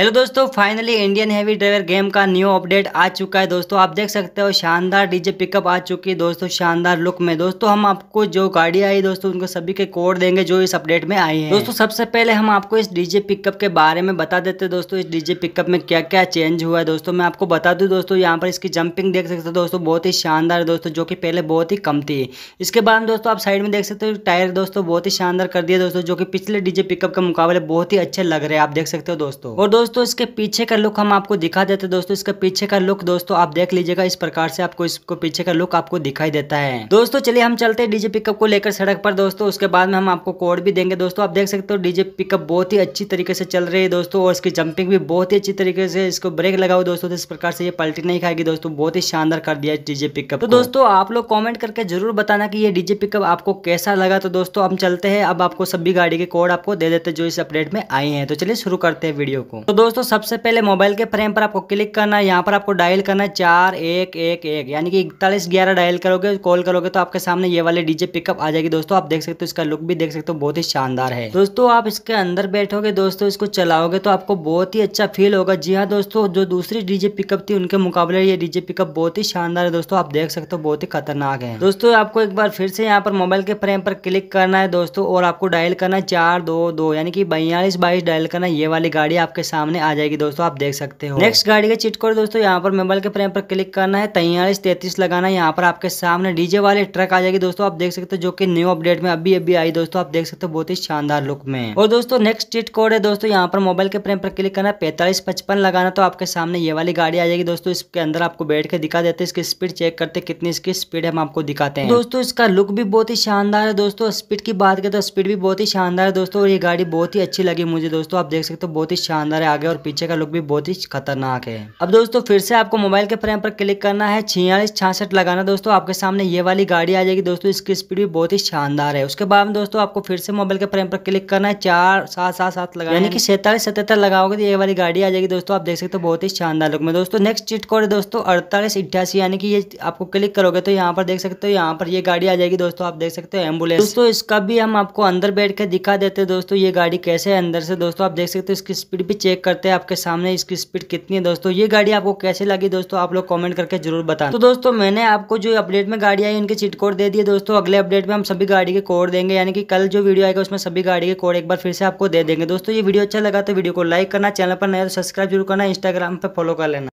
hello दोस्तों finally Indian heavy driver game का new update आ चुका है दोस्तों आप देख सकते हो शानदार डीजे पिकअप आ चुकी है दोस्तों शानदार लुक में दोस्तों हम आपको जो गाड़ी आई दोस्तों उनको सभी के कोड देंगे जो इस अपडेट में आई है दोस्तों सबसे पहले हम आपको इस डीजे पिकअप के बारे में बता देते हैं दोस्तों इस डीजे पिकअप में क्या क्या चेंज हुआ है दोस्तों मैं आपको बता दूँ दोस्तों यहाँ पर इसकी जंपिंग देख सकते हो दोस्तों बहुत ही शानदार दोस्तों जो कि पहले बहुत ही कम थी इसके बाद दोस्तों आप साइड में देख सकते हो टायर दोस्तों बहुत ही शानदार कर दिया दोस्तों जो कि पिछले डीजे पिकअप के मुकाबले बहुत ही अच्छे लग रहे हैं आप देख सकते हो दोस्तों और दोस्तों दोस्तों इसके पीछे का लुक हम आपको दिखा देते हैं दोस्तों इसके पीछे का लुक दोस्तों आप देख लीजिएगा इस प्रकार से आपको इसको पीछे का लुक आपको दिखाई देता है दोस्तों चलिए हम चलते हैं डीजे पिकअप को लेकर सड़क पर दोस्तों उसके बाद में हम आपको कोड भी देंगे दोस्तों आप देख सकते हो डीजे पिकअप बहुत ही अच्छी तरीके से चल रही है दोस्तों और इसकी जंपिंग भी बहुत ही अच्छी तरीके से इसको ब्रेक लगाओ दोस्तों तो इस प्रकार से ये पलटी नहीं खाएगी दोस्तों बहुत ही शानदार कर दिया डीजे पिकअप तो दोस्तों आप लोग कॉमेंट करके जरूर बताना की ये डीजे पिकअप आपको कैसा लगा तो दोस्तों हम चलते हैं अब आपको सभी गाड़ी के कोड आपको दे देते जो इस अपडेट में आए हैं तो चलिए शुरू करते हैं वीडियो को तो दोस्तों सबसे पहले मोबाइल के फ्रेम पर आपको क्लिक करना है यहाँ पर आपको डायल करना है चार एक एक एक यानी कि इकतालीस ग्यारह डायल करोगे कॉल करोगे तो आपके सामने ये वाले डीजे पिकअप आ जाएगी दोस्तों आप देख सकते हो इसका लुक भी देख सकते हो बहुत ही शानदार है दोस्तों आप इसके अंदर बैठोगे दोस्तों इसको चलाओगे तो आपको बहुत ही अच्छा फील होगा जी हाँ दोस्तों जो दूसरी डीजे पिकअप थी उनके मुकाबले ये डीजे पिकअप बहुत ही शानदार है दोस्तों आप देख सकते हो बहुत ही खतरनाक है दोस्तों आपको एक बार फिर से यहाँ पर मोबाइल के फ्रेम पर क्लिक करना है दोस्तों और आपको डायल करना है चार दो दो यानी कि बयालीस बाईस डायल करना ये वाली गाड़ी आपके सामने सामने आ जाएगी दोस्तों आप देख सकते हो नेक्स्ट गाड़ी का चिट कोड दोस्तों यहाँ पर मेम्बल के फ्रेम पर क्लिक करना है तैयारी तैतीस लगाना है यहाँ पर आपके सामने डीजे वाले ट्रक आ जाएगी दोस्तों आप देख सकते हो जो की न्यू अपडेट में अभी अभी आई दोस्तों आप देख सकते हो बहुत ही शानदार लुक में और दोस्तों नेक्स्ट चिट कोड है दोस्तों यहाँ पर मोबाइल के फ्रेम पर क्लिक करना है पैंतालीस पचपन लगाना तो आपके सामने ये वाली गाड़ी आ जाएगी दोस्तों इसके अंदर आपको बैठ के दिखा देते इसकी स्पीड चेक करते कितनी इसकी स्पीड हम आपको दिखाते हैं दोस्तों इसका लुक भी बहुत ही शानदार है दोस्तों स्पीड की बात करें तो स्पीड भी बहुत ही शानदार है दोस्तों और ये गाड़ी बहुत ही अच्छी लगी मुझे दोस्तों आप देख सकते हो बहुत ही शानदार है आगे और पीछे का लुक भी बहुत ही खतरनाक है अब दोस्तों फिर से आपको मोबाइल के फ्रेम पर क्लिक करना है छियालीस छियासठ लगाना दोस्तों आपके सामने ये वाली गाड़ी आ जाएगी दोस्तों इसकी स्पीड भी बहुत ही शानदार है उसके बाद में दोस्तों आपको फिर से मोबाइल के फ्रेम पर क्लिक करना है चार सात सात सात लगा यानी कि सैतालीस सतहत्तर लगाओगे तो ये वाली गाड़ी आ जाएगी दोस्तों आप देख सकते हो बहुत ही शानदार लुक में दोस्तों नेक्स्ट चीट कोड दोस्तों अड़तालीस अट्ठासी यानी कि ये आपको क्लिक करोगे तो यहाँ पर देख सकते हो यहाँ पर ये गाड़ी आ जाएगी दोस्तों आप देख सकते हो एम्बुलेंस दोस्तों इसका भी हम आपको अंदर बैठ के दिखा देते हैं दोस्तों ये गाड़ी कैसे है अंदर से दोस्तों आप देख सकते हो इसकी स्पीड भी चेक चेक करते हैं आपके सामने इसकी स्पीड कितनी है दोस्तों ये गाड़ी आपको कैसे लगी दोस्तों आप लोग कॉमेंट करके जरूर बताएं तो दोस्तों मैंने आपको जो अपडेट में गाड़ी आई उनके चिट कोड दे दिए दोस्तों अगले अपडेट में हम सभी गाड़ी के कोड देंगे यानी कि कल जो वीडियो आएगा उसमें सभी गाड़ी के कोड एक बार फिर से आपको दे देंगे दोस्तों ये वीडियो अच्छा लगा तो वीडियो को लाइक करना चैनल पर नया तो सब्सक्राइब जरूर करना इंस्टाग्राम पर फॉलो कर लेना